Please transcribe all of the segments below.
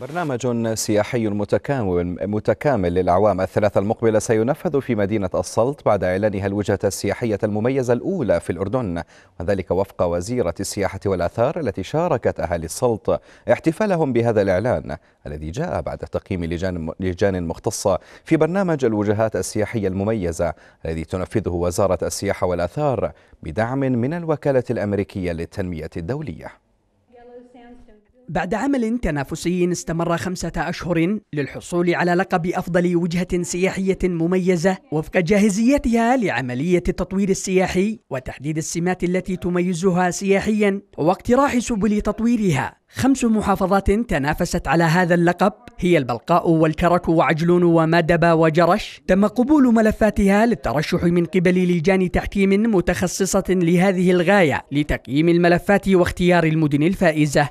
برنامج سياحي متكامل متكامل للأعوام الثلاثة المقبلة سينفذ في مدينة السلط بعد إعلانها الوجهة السياحية المميزة الأولى في الأردن وذلك وفق وزيرة السياحة والآثار التي شاركت أهالي السلط احتفالهم بهذا الإعلان الذي جاء بعد تقييم لجان لجان مختصة في برنامج الوجهات السياحية المميزة الذي تنفذه وزارة السياحة والآثار بدعم من الوكالة الأمريكية للتنمية الدولية بعد عمل تنافسي استمر خمسة أشهر للحصول على لقب أفضل وجهة سياحية مميزة وفق جاهزيتها لعملية التطوير السياحي وتحديد السمات التي تميزها سياحيا واقتراح سبل تطويرها خمس محافظات تنافست على هذا اللقب هي البلقاء والكرك وعجلون ومادبا وجرش تم قبول ملفاتها للترشح من قبل لجان تحكيم متخصصة لهذه الغاية لتقييم الملفات واختيار المدن الفائزة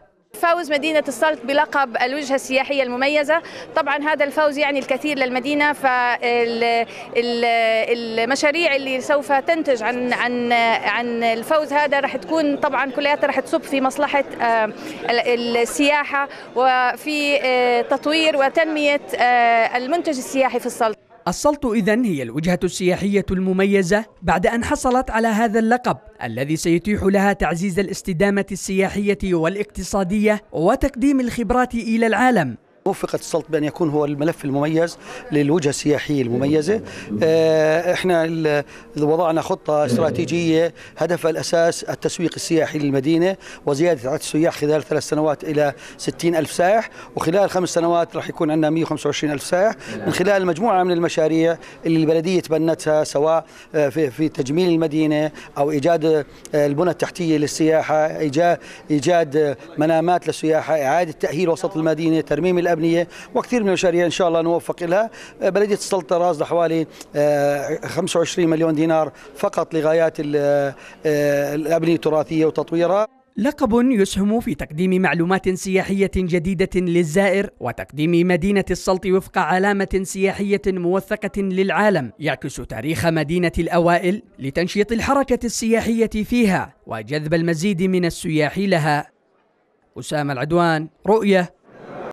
فوز مدينة السلط بلقب الوجهة السياحية المميزة طبعا هذا الفوز يعني الكثير للمدينة فالمشاريع اللي سوف تنتج عن عن عن الفوز هذا راح تكون طبعا كلياتها راح تصب في مصلحة آه، السياحة وفي آه، تطوير وتنمية آه، المنتج السياحي في السلط السلط إذا هي الوجهة السياحية المميزة بعد أن حصلت على هذا اللقب الذي سيتيح لها تعزيز الاستدامة السياحية والاقتصادية وتقديم الخبرات إلى العالم وفقت السلط بأن يكون هو الملف المميز للوجهة السياحية المميزة آه، احنا وضعنا خطة استراتيجية هدفها الأساس التسويق السياحي للمدينة وزيادة عدد السياح خلال ثلاث سنوات إلى 60 ألف سائح وخلال خمس سنوات راح يكون عندنا 125 ألف سائح نعم. من خلال مجموعة من المشاريع اللي البلدية تبنتها سواء آه، في, في تجميل المدينة أو إيجاد آه، البنى التحتية للسياحة إيجاد, إيجاد منامات للسياحة إعادة تأهيل وسط المدينة ترميم الأمن الأبنية وكثير من المشاريع إن شاء الله نوفق لها آه، بلدية السلطة راصدة حوالي 25 آه، مليون دينار فقط لغايات آه، الأبنية التراثية وتطويرها لقب يسهم في تقديم معلومات سياحية جديدة للزائر وتقديم مدينة السلط وفق علامة سياحية موثقة للعالم يعكس تاريخ مدينة الأوائل لتنشيط الحركة السياحية فيها وجذب المزيد من السياح لها أسامة العدوان رؤية